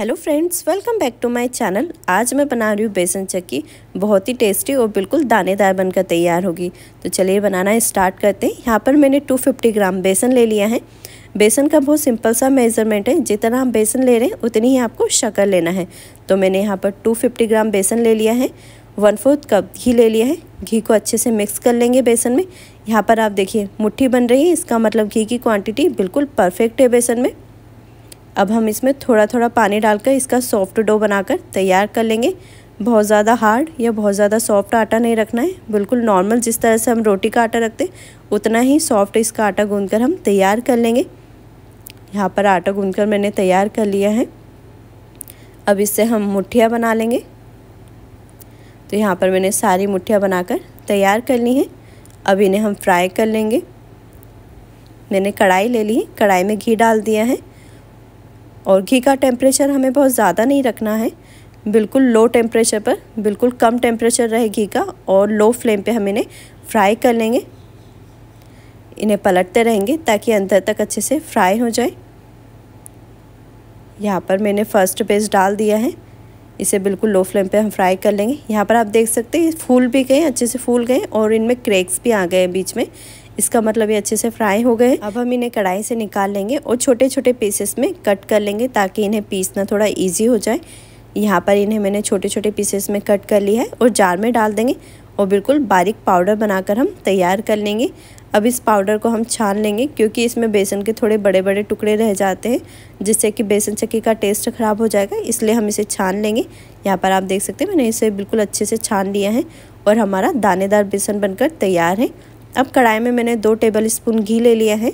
hello friends welcome back to my channel आज मैं बना रही हूँ बेसन चक्की बहुत ही टेस्टी और बिल्कुल दानेदार बनकर तैयार होगी तो चलिए बनाना स्टार्ट करते हैं यहाँ पर मैंने 250 ग्राम बेसन ले लिया है बेसन का बहुत सिंपल सा मेज़रमेंट है जितना आप बेसन ले रहे हैं उतनी ही आपको शक्कर लेना है तो मैंने यहाँ पर टू ग्राम बेसन ले लिया है वन फोर्थ कप घी ले लिया है घी को अच्छे से मिक्स कर लेंगे बेसन में यहाँ पर आप देखिए मुट्ठी बन रही है इसका मतलब घी की क्वांटिटी बिल्कुल परफेक्ट है बेसन में अब हम इसमें थोड़ा थोड़ा पानी डालकर इसका सॉफ्ट डो बनाकर तैयार कर लेंगे बहुत ज़्यादा हार्ड या बहुत ज़्यादा सॉफ्ट आटा नहीं रखना है बिल्कुल नॉर्मल जिस तरह से हम रोटी का आटा रखते उतना ही सॉफ्ट इसका आटा कर हम तैयार कर लेंगे यहाँ पर आटा गूंद मैंने तैयार कर लिया है अब इससे हम मुठियाँ बना लेंगे तो यहाँ पर मैंने सारी मुठियाँ बनाकर तैयार कर ली हैं अब इन्हें हम फ्राई कर लेंगे मैंने कढ़ाई ले ली है कढ़ाई में घी डाल दिया है और घी का टेम्परेचर हमें बहुत ज़्यादा नहीं रखना है बिल्कुल लो टेम्परेचर पर बिल्कुल कम टेम्परेचर रहे घी का और लो फ्लेम पे हम इन्हें फ्राई कर लेंगे इन्हें पलटते रहेंगे ताकि अंदर तक अच्छे से फ्राई हो जाए यहाँ पर मैंने फर्स्ट पेस्ट डाल दिया है इसे बिल्कुल लो फ्लेम पे हम फ्राई कर लेंगे यहाँ पर आप देख सकते हैं फूल भी गए अच्छे से फूल गए और इनमें क्रेक्स भी आ गए बीच में इसका मतलब ये अच्छे से फ्राई हो गए अब हम इन्हें कढ़ाई से निकाल लेंगे और छोटे छोटे पीसेस में कट कर लेंगे ताकि इन्हें पीसना थोड़ा ईजी हो जाए यहाँ पर इन्हें मैंने छोटे छोटे पीसेस में कट कर लिया है और जार में डाल देंगे और बिल्कुल बारीक पाउडर बनाकर हम तैयार कर लेंगे अब इस पाउडर को हम छान लेंगे क्योंकि इसमें बेसन के थोड़े बड़े बड़े टुकड़े रह जाते हैं जिससे कि बेसन चक्की का टेस्ट ख़राब हो जाएगा इसलिए हम इसे छान लेंगे यहाँ पर आप देख सकते हैं मैंने इसे बिल्कुल अच्छे से छान लिया है और हमारा दानेदार बेसन बनकर तैयार है अब कढ़ाई में मैंने दो टेबल स्पून घी ले लिया है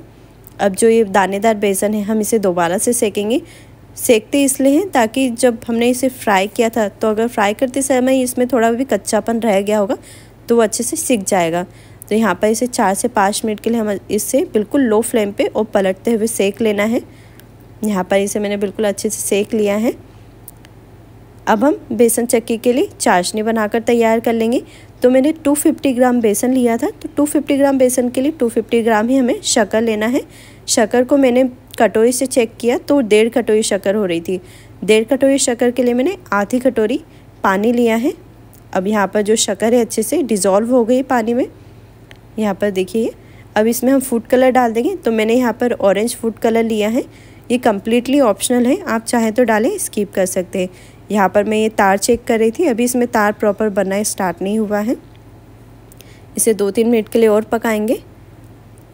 अब जो ये दानेदार बेसन है हम इसे दोबारा से सेकेंगे सेकते इसलिए हैं ताकि जब हमने इसे फ्राई किया था तो अगर फ्राई करते समय इसमें थोड़ा भी कच्चापन रह गया होगा तो वो अच्छे से सीख जाएगा तो यहाँ पर इसे चार से पाँच मिनट के लिए हम इसे बिल्कुल लो फ्लेम पे और पलटते हुए सेक लेना है यहाँ पर इसे मैंने बिल्कुल अच्छे से सेक लिया है अब हम बेसन चक्की के लिए चाशनी बनाकर तैयार कर लेंगे तो मैंने 250 ग्राम बेसन लिया था तो 250 ग्राम बेसन के लिए 250 ग्राम ही हमें शक्कर लेना है शक्कर को मैंने कटोरी से चेक किया तो डेढ़ कटोरी शक्कर हो रही थी डेढ़ कटोरी शक्कर के लिए मैंने आधी कटोरी पानी लिया है अब यहाँ पर जो शक्कर है अच्छे से डिज़ोल्व हो गई पानी में यहाँ पर देखिए अब इसमें हम फूड कलर डाल देंगे तो मैंने यहाँ पर ऑरेंज फूड कलर लिया है ये कम्प्लीटली ऑप्शनल है आप चाहें तो डालें स्किप कर सकते हैं यहाँ पर मैं ये तार चेक कर रही थी अभी इसमें तार प्रॉपर बनना स्टार्ट नहीं हुआ है इसे दो तीन मिनट के लिए और पकाएंगे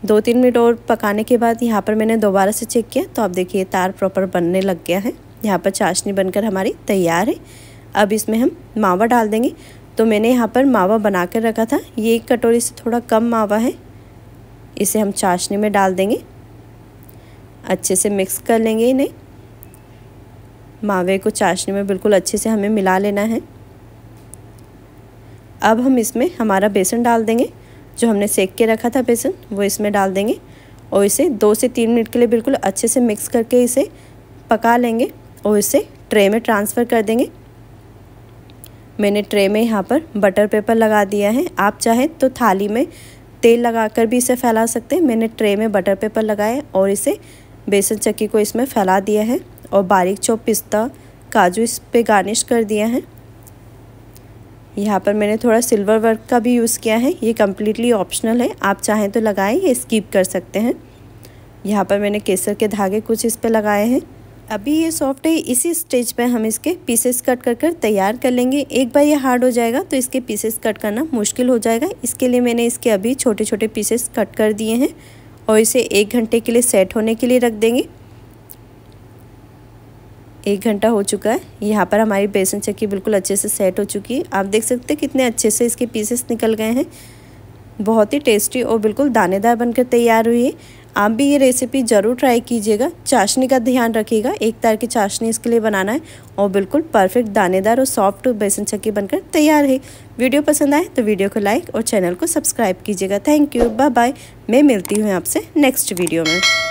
दो तीन मिनट और पकाने के बाद यहाँ पर मैंने दोबारा से चेक किया तो आप देखिए तार प्रॉपर बनने लग गया है यहाँ पर चाशनी बनकर हमारी तैयार है अब इसमें हम मावा डाल देंगे तो मैंने यहाँ पर मावा बना कर रखा था ये एक कटोरी से थोड़ा कम मावा है इसे हम चाशनी में डाल देंगे अच्छे से मिक्स कर लेंगे इन्हें मावे को चाशनी में बिल्कुल अच्छे से हमें मिला लेना है अब हम इसमें हमारा बेसन डाल देंगे जो हमने सेक के रखा था बेसन वो इसमें डाल देंगे और इसे दो से तीन मिनट के लिए बिल्कुल अच्छे से मिक्स करके इसे पका लेंगे और इसे ट्रे में ट्रांसफ़र कर देंगे मैंने ट्रे में यहाँ पर बटर पेपर लगा दिया है आप चाहें तो थाली में तेल लगाकर भी इसे फैला सकते हैं मैंने ट्रे में बटर पेपर लगाया और इसे बेसन चक्की को इसमें फैला दिया है और बारीक चौ पिस्ता काजू इस पे गार्निश कर दिया है यहाँ पर मैंने थोड़ा सिल्वर वर्क का भी यूज़ किया है ये कम्प्लीटली ऑप्शनल है आप चाहें तो लगाएं या स्किप कर सकते हैं यहाँ पर मैंने केसर के धागे कुछ इस पर लगाए हैं अभी ये सॉफ्ट है इसी स्टेज पे हम इसके पीसेस कट कर कर तैयार कर लेंगे एक बार ये हार्ड हो जाएगा तो इसके पीसेस कट करना मुश्किल हो जाएगा इसके लिए मैंने इसके अभी छोटे छोटे पीसेस कट कर दिए हैं और इसे एक घंटे के लिए सेट होने के लिए रख देंगे एक घंटा हो चुका है यहाँ पर हमारी बेसन चक्की बिल्कुल अच्छे से सेट हो चुकी है आप देख सकते हैं कितने अच्छे से इसके पीसेस निकल गए हैं बहुत ही टेस्टी और बिल्कुल दानेदार बनकर तैयार हुई है आप भी ये रेसिपी ज़रूर ट्राई कीजिएगा चाशनी का ध्यान रखिएगा एक तार की चाशनी इसके लिए बनाना है और बिल्कुल परफेक्ट दानेदार और सॉफ्ट बेसन चक्की बनकर तैयार है वीडियो पसंद आए तो वीडियो को लाइक और चैनल को सब्सक्राइब कीजिएगा थैंक यू बाय बाय मैं मिलती हूँ आपसे नेक्स्ट वीडियो में